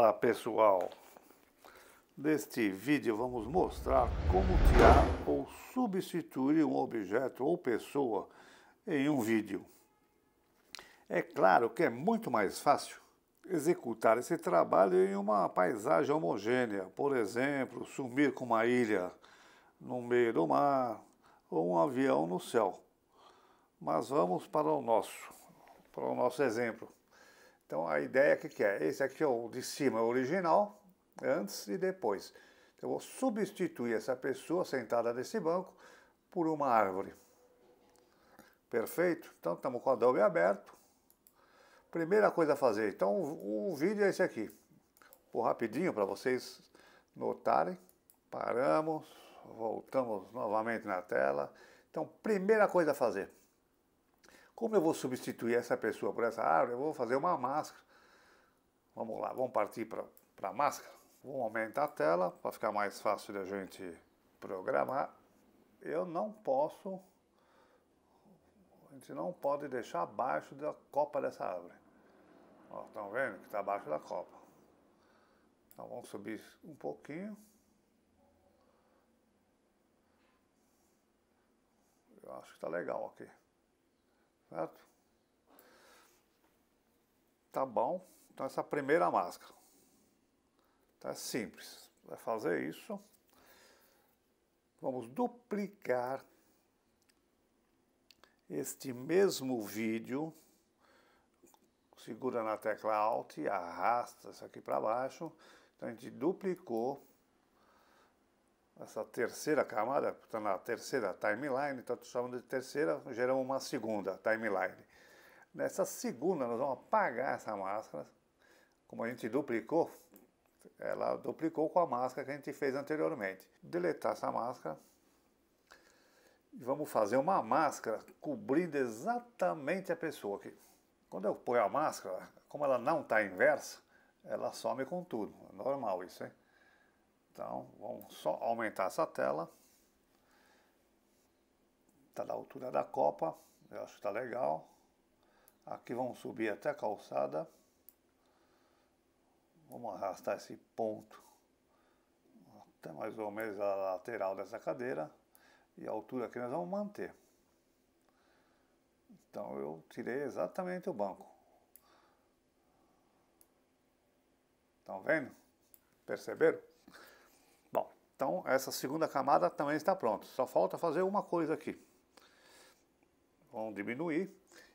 Olá pessoal, neste vídeo vamos mostrar como tirar ou substituir um objeto ou pessoa em um vídeo. É claro que é muito mais fácil executar esse trabalho em uma paisagem homogênea, por exemplo, sumir com uma ilha no meio do mar ou um avião no céu. Mas vamos para o nosso, para o nosso exemplo. Então a ideia que, que é? Esse aqui é o de cima, é o original, antes e depois. Então, eu vou substituir essa pessoa sentada nesse banco por uma árvore. Perfeito? Então estamos com o Adobe aberto. Primeira coisa a fazer, então o, o vídeo é esse aqui. Vou rapidinho para vocês notarem. Paramos, voltamos novamente na tela. Então, primeira coisa a fazer, como eu vou substituir essa pessoa por essa árvore? Eu vou fazer uma máscara. Vamos lá, vamos partir para a máscara. Vamos aumentar a tela para ficar mais fácil da gente programar. Eu não posso, a gente não pode deixar abaixo da copa dessa árvore. Ó, estão vendo que está abaixo da copa. Então vamos subir um pouquinho. Eu acho que está legal aqui. Certo? Tá bom. Então essa primeira máscara. Tá simples. Vai fazer isso. Vamos duplicar este mesmo vídeo. Segura na tecla Alt e arrasta isso aqui para baixo. Então a gente duplicou essa terceira camada, portanto, na terceira timeline, então chamando de terceira, geramos uma segunda timeline. Nessa segunda, nós vamos apagar essa máscara, como a gente duplicou, ela duplicou com a máscara que a gente fez anteriormente. Deletar essa máscara e vamos fazer uma máscara cobrindo exatamente a pessoa aqui. Quando eu ponho a máscara, como ela não está inversa, ela some com tudo. É normal isso, hein? Então, vamos só aumentar essa tela. Está da altura da copa, eu acho que está legal. Aqui vamos subir até a calçada. Vamos arrastar esse ponto até mais ou menos a lateral dessa cadeira. E a altura aqui nós vamos manter. Então eu tirei exatamente o banco. Estão vendo? Perceberam? Então, essa segunda camada também está pronta. Só falta fazer uma coisa aqui. Vamos diminuir,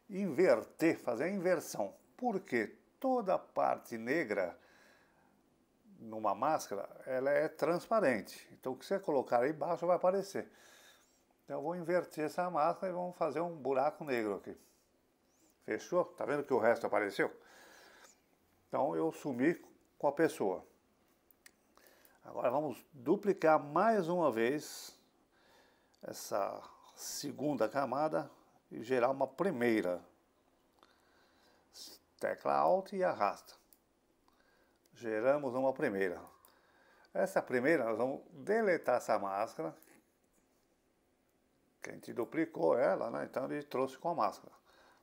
inverter, fazer a inversão. Porque toda a parte negra numa máscara, ela é transparente. Então, o que você colocar aí embaixo vai aparecer. Então, eu vou inverter essa máscara e vamos fazer um buraco negro aqui. Fechou? Tá vendo que o resto apareceu? Então, eu sumi com a pessoa. Agora vamos duplicar mais uma vez essa segunda camada e gerar uma primeira. Tecla Alt e arrasta. Geramos uma primeira. Essa primeira nós vamos deletar essa máscara. Que a gente duplicou ela, né? Então ele trouxe com a máscara.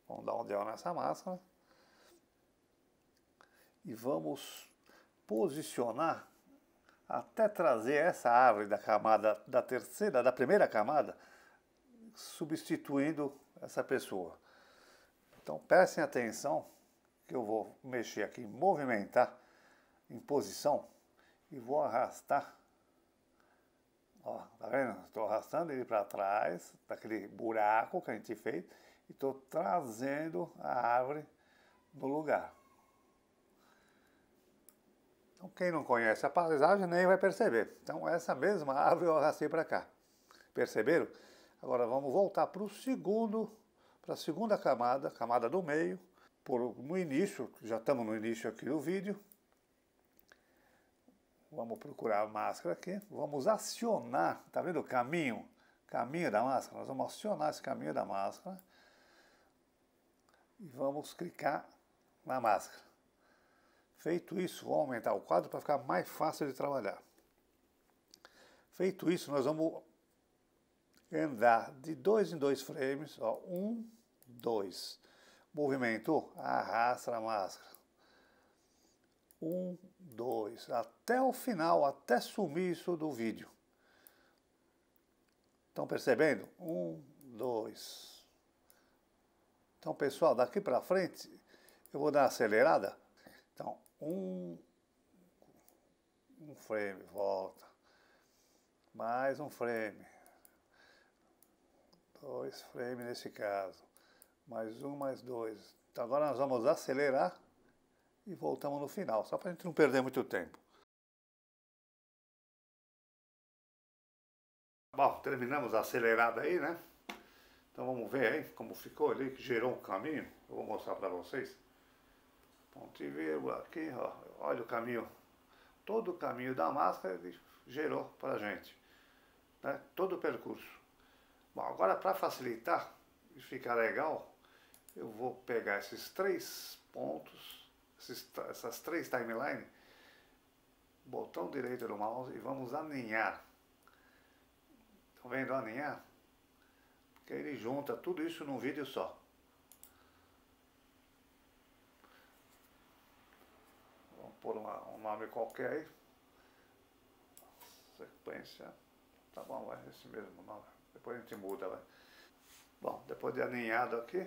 Vamos dar um del nessa máscara. E vamos posicionar até trazer essa árvore da camada da terceira, da primeira camada, substituindo essa pessoa. Então prestem atenção que eu vou mexer aqui, movimentar em posição e vou arrastar. Ó, tá vendo? Estou arrastando ele para trás daquele buraco que a gente fez e estou trazendo a árvore no lugar. Então, quem não conhece a paisagem nem vai perceber. Então, essa mesma árvore eu arrastei para cá. Perceberam? Agora vamos voltar para o segundo, para a segunda camada, camada do meio, por, no início, já estamos no início aqui do vídeo. Vamos procurar a máscara aqui, vamos acionar, tá vendo o caminho? Caminho da máscara, nós vamos acionar esse caminho da máscara e vamos clicar na máscara. Feito isso, vou aumentar o quadro para ficar mais fácil de trabalhar. Feito isso, nós vamos andar de dois em dois frames, ó, um, dois. Movimento, arrasta a máscara. Um, dois, até o final, até sumir isso do vídeo. Estão percebendo? Um, dois. Então, pessoal, daqui para frente, eu vou dar uma acelerada. Então, um, um frame, volta, mais um frame, dois frames nesse caso, mais um, mais dois. Então agora nós vamos acelerar e voltamos no final, só para a gente não perder muito tempo. Bom, terminamos a acelerada aí, né? Então vamos ver aí como ficou ali, que gerou um caminho. Eu vou mostrar para vocês ponto e vírgula, aqui, ó, olha o caminho. Todo o caminho da máscara ele gerou para a gente, né? todo o percurso. Bom, agora para facilitar e ficar legal, eu vou pegar esses três pontos, esses, essas três timelines, botão direito do mouse e vamos aninhar. Estão vendo aninhar? Porque ele junta tudo isso num vídeo só. pôr uma, um nome qualquer aí. Sequência. Tá bom, vai, esse mesmo nome. Depois a gente muda, vai. Bom, depois de aninhado aqui,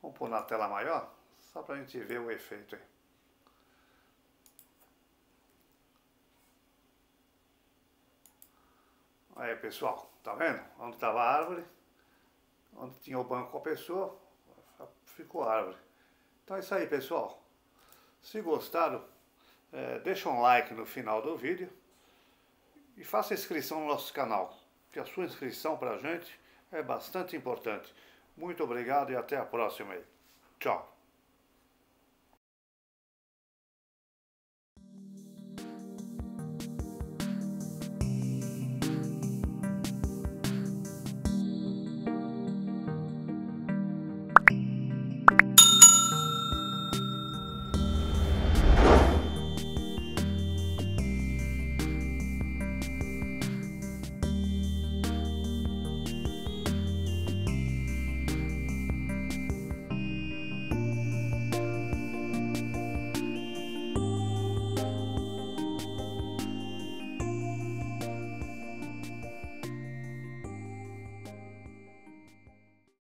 vamos pôr na tela maior, só pra gente ver o efeito aí. Aí pessoal, tá vendo? Onde estava a árvore, onde tinha o banco com a pessoa, ficou a árvore. Então é isso aí pessoal. Se gostaram, é, deixa um like no final do vídeo e faça inscrição no nosso canal, que a sua inscrição para a gente é bastante importante. Muito obrigado e até a próxima. Tchau.